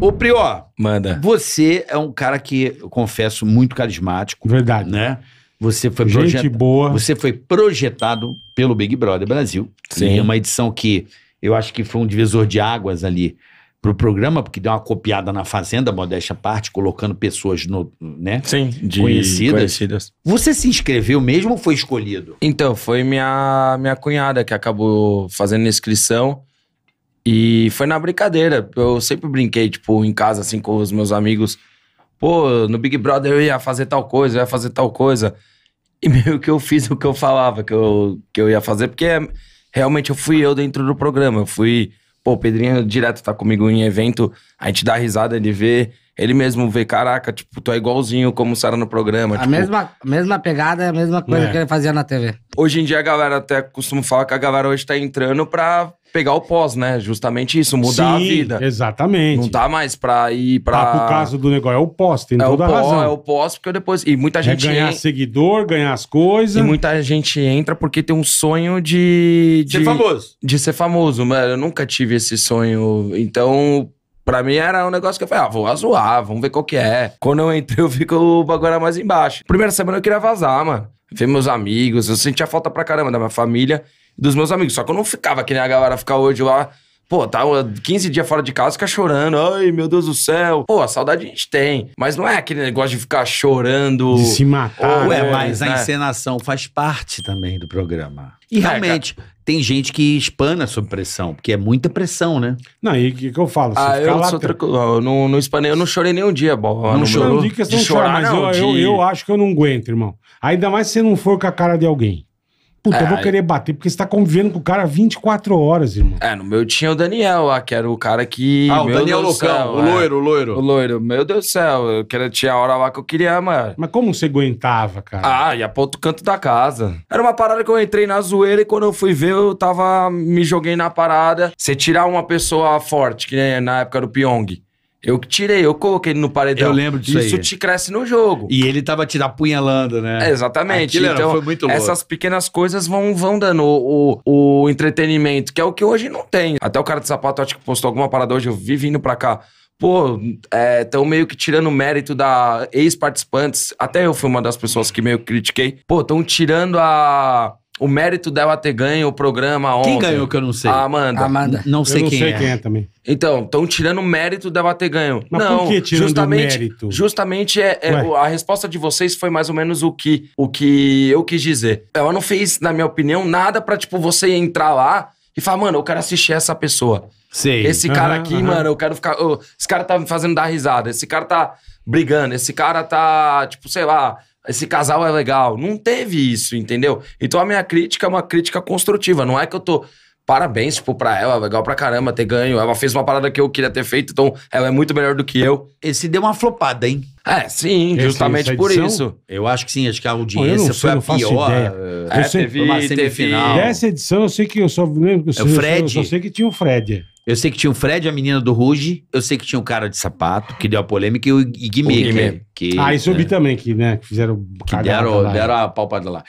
Ô, Prió. Manda. Você é um cara que, eu confesso, muito carismático. Verdade. Né? Você foi Gente boa. Você foi projetado pelo Big Brother Brasil. Sim. É uma edição que eu acho que foi um divisor de águas ali pro programa, porque deu uma copiada na Fazenda, modéstia parte, colocando pessoas no, né, Sim, conhecidas. conhecidas. Você se inscreveu mesmo ou foi escolhido? Então, foi minha, minha cunhada que acabou fazendo inscrição. E foi na brincadeira. Eu sempre brinquei, tipo, em casa, assim, com os meus amigos. Pô, no Big Brother eu ia fazer tal coisa, eu ia fazer tal coisa. E meio que eu fiz o que eu falava que eu, que eu ia fazer, porque é, realmente eu fui eu dentro do programa. Eu fui Pô, o Pedrinho é direto tá comigo em evento, a gente dá risada, ele vê ele mesmo vê, caraca, tipo, tu é igualzinho como o Sara no programa. A tipo... mesma, mesma pegada, é a mesma coisa é. que ele fazia na TV. Hoje em dia a galera até costuma falar que a galera hoje tá entrando pra pegar o pós, né? Justamente isso, mudar Sim, a vida. Exatamente. Não tá mais pra ir pra. Tá pro caso do negócio, é o pós, tem é toda o pós, razão. É o pós, porque depois. E muita é gente. É ganhar en... seguidor, ganhar as coisas. E muita gente entra porque tem um sonho de. de ser famoso. De ser famoso, mano. Eu nunca tive esse sonho. Então, Pra mim era um negócio que eu falei, ah, vou zoar, vamos ver qual que é. Quando eu entrei, eu vi que o bagulho era mais embaixo. Primeira semana eu queria vazar, mano. Ver meus amigos, eu sentia falta pra caramba da minha família e dos meus amigos. Só que eu não ficava que nem a galera ficar hoje lá Pô, tá 15 dias fora de casa, fica chorando. Ai, meu Deus do céu. Pô, a saudade a gente tem. Mas não é aquele negócio de ficar chorando. De se matar. Ou é, né? mas a né? encenação faz parte também do programa. E é, realmente, tem gente que espana sob pressão, porque é muita pressão, né? Não, e o que, que, eu falo? Se ah, eu lá, sou Eu não, não espanei, eu não chorei nenhum dia, bola. Não, não chorou? Não digo que de chorar, mas não, eu, de... eu, eu acho que eu não aguento, irmão. Ainda mais se você não for com a cara de alguém. Puta, eu vou é, querer bater, porque você tá convivendo com o cara 24 horas, irmão. É, no meu tinha o Daniel lá, que era o cara que. Ah, o Daniel Deus Loucão, céu, o é. loiro, o loiro. O loiro, meu Deus do céu, eu queria, tinha a hora lá que eu queria, mano. Mas como você aguentava, cara? Ah, ia pro outro canto da casa. Era uma parada que eu entrei na zoeira e quando eu fui ver, eu tava. me joguei na parada. Você tirar uma pessoa forte, que nem na época do Pyong. Eu tirei, eu coloquei ele no paredão. Eu lembro disso Isso aí. te cresce no jogo. E ele tava te apunhalando, né? É, exatamente. Aquilo então, foi muito louco. essas pequenas coisas vão, vão dando o, o, o, entretenimento, que é o que hoje não tem. Até o cara de sapato, acho que postou alguma parada hoje, eu vi vindo pra cá. Pô, estão é, meio que tirando o mérito da ex-participantes. Até eu fui uma das pessoas que meio critiquei. Pô, estão tirando a o mérito dela ter ganho o programa ontem. Quem ganhou que eu não sei? A Amanda. Amanda. Não sei, eu não quem, sei é. quem é também. Então, estão tirando o mérito dela ter ganho. Mas não, por que tirando justamente, o mérito? Justamente é, é a resposta de vocês foi mais ou menos o que, o que eu quis dizer. Ela não fez, na minha opinião, nada para tipo, você entrar lá e falar, mano, eu quero assistir essa pessoa. Sei. Esse cara uhum, aqui, uhum. mano, eu quero ficar. Oh, esse cara tá me fazendo dar risada. Esse cara tá brigando. Esse cara tá, tipo, sei lá, esse casal é legal. Não teve isso, entendeu? Então a minha crítica é uma crítica construtiva. Não é que eu tô. Parabéns, tipo, pra ela, legal pra caramba ter ganho. Ela fez uma parada que eu queria ter feito, então ela é muito melhor do que eu. Esse deu uma flopada, hein? É, sim, justamente por isso. Eu acho que sim, acho que a audiência foi a pior. É, Eu sei- teve uma semifinal. Dessa edição eu sei que eu só lembro que é eu, sei- eu Fred. só sei que tinha o Fred. Eu sei que tinha o Fred, a menina do Ruge. Eu sei que tinha o cara de sapato, que deu a polêmica, e o Guimê. O Guimê. Que, que, ah, isso eu vi é. também, que, né, que fizeram... Que deram, lá, deram a palpada lá.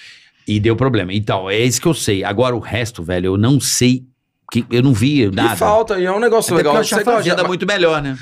E deu problema. Então, é isso que eu sei. Agora, o resto, velho, eu não sei. Que eu não vi nada. E falta, e é um negócio Até legal. eu acho que é a fazenda já... muito melhor, né?